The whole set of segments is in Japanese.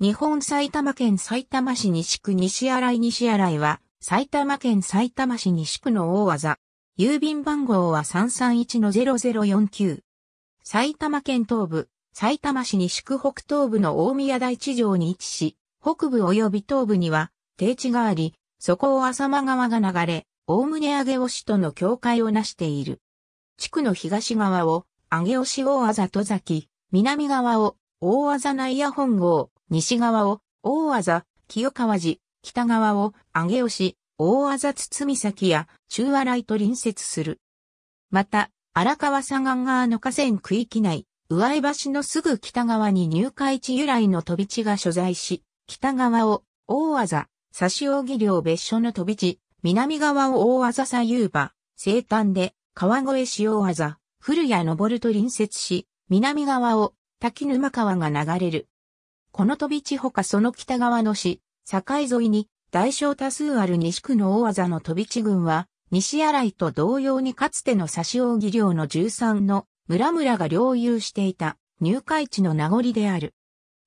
日本埼玉県埼玉市西区西新井西新井は、埼玉県埼玉市西区の大技。郵便番号は331-0049。埼玉県東部、埼玉市西区北東部の大宮台地上に位置し、北部及び東部には、低地があり、そこを浅間川が流れ、大宗上尾市との境界を成している。地区の東側を、上尾市大技戸崎、南側を、大技内野本郷、西側を大あざ、清川寺、北側を上尾市、大あざ堤崎や中和来と隣接する。また、荒川左岸側の河川区域内、上井橋のすぐ北側に入海地由来の飛び地が所在し、北側を大あざ、置扇領別所の飛び地、南側を大あざ左右場、西端で川越塩あざ、古谷登と隣接し、南側を滝沼川が流れる。この飛び地ほかその北側の市、境沿いに大小多数ある西区の大技の飛び地群は、西新井と同様にかつての差し扇領の13の村々が領有していた入会地の名残である。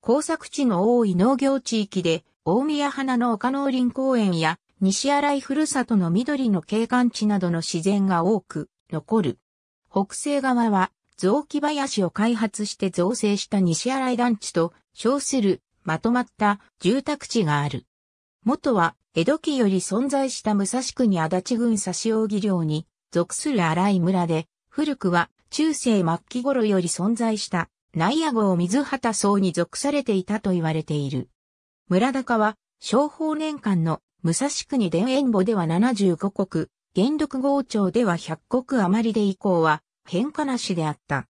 工作地の多い農業地域で、大宮花の丘農林公園や西新井ふるさとの緑の景観地などの自然が多く残る。北西側は雑木林を開発して造成した西新井団地と称するまとまった住宅地がある。元は江戸期より存在した武蔵国足立郡差し扇領に属する荒井村で、古くは中世末期頃より存在した内野号水畑荘に属されていたと言われている。村高は、商法年間の武蔵国田園墓では75国、元禄号町では100国余りで以降は変化なしであった。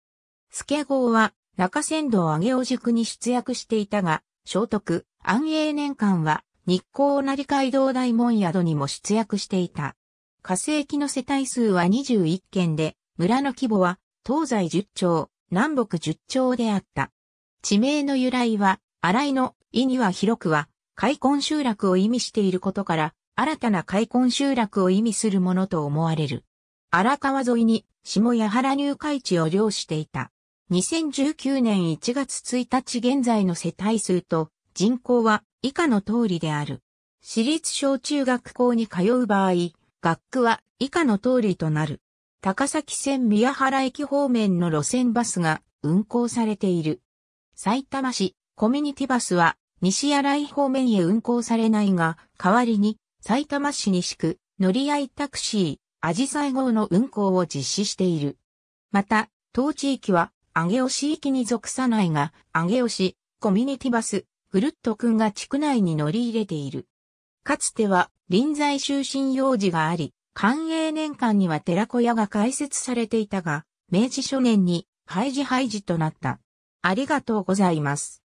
助号は中山道上尾塾に出役していたが、聖徳、安永年間は日光成街道大門宿にも出役していた。火星期の世帯数は21件で、村の規模は東西10町、南北10町であった。地名の由来は、荒井の意には広くは、開墾集落を意味していることから、新たな開墾集落を意味するものと思われる。荒川沿いに下谷原入海地を漁していた。2019年1月1日現在の世帯数と人口は以下の通りである。私立小中学校に通う場合、学区は以下の通りとなる。高崎線宮原駅方面の路線バスが運行されている。埼玉市コミュニティバスは西新井方面へ運行されないが、代わりに埼玉市西区乗り合いタクシー、アジサイ号の運行を実施している。また、当地域は上尾市域に属さないが、上尾市、コミュニティバス、ぐるっとくんが地区内に乗り入れている。かつては、臨在終身用事があり、官営年間には寺小屋が開設されていたが、明治初年に、廃寺廃寺となった。ありがとうございます。